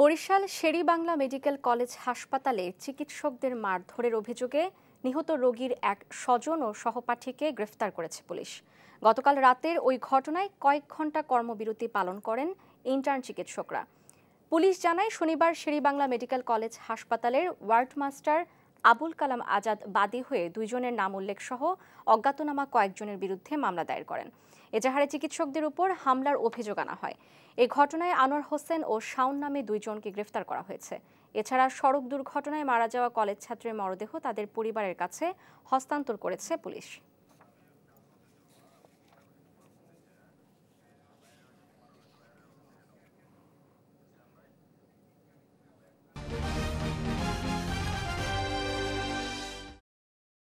Barishal Sher-e Bangla medical college হাসপাতালে চিকিৎসকদের মারধরের অভিযোগে নিহত রোগীর এক স্বজন ও সহপাঠীকে গ্রেফতার করেছে পুলিশ গতকাল রাতের ওই ঘটনায় কয়েক ঘণ্টা কর্মবিরতি পালন করেন ইন্টার্ন চিকিৎসকরা পুলিশ জানায় শনিবার শেরি বাংলা মেডিকেল কলেজ হাসপাতালের ওয়ার্ড মাস্টার আবুল কালাম আজাদ বাদী হয়ে দুইজনের নাম উল্লেখ সহ অজ্ঞাতনামা কয়েকজনের বিরুদ্ধে মামলা দায়ের করেন এজাহারে চিকিৎসকদের উপর হামলার অভিযোগ আনা হয় এ ঘটনায় আনোয়ার হোসেন ও শাউন নামে দুইজনকে গ্রেফতার করা হয়েছে এছাড়া সড়ক দুর্ঘটনায় মারা যাওয়া কলেজ ছাত্রের মরদেহ তাদের পরিবারের কাছে হস্তান্তর করেছে পুলিশ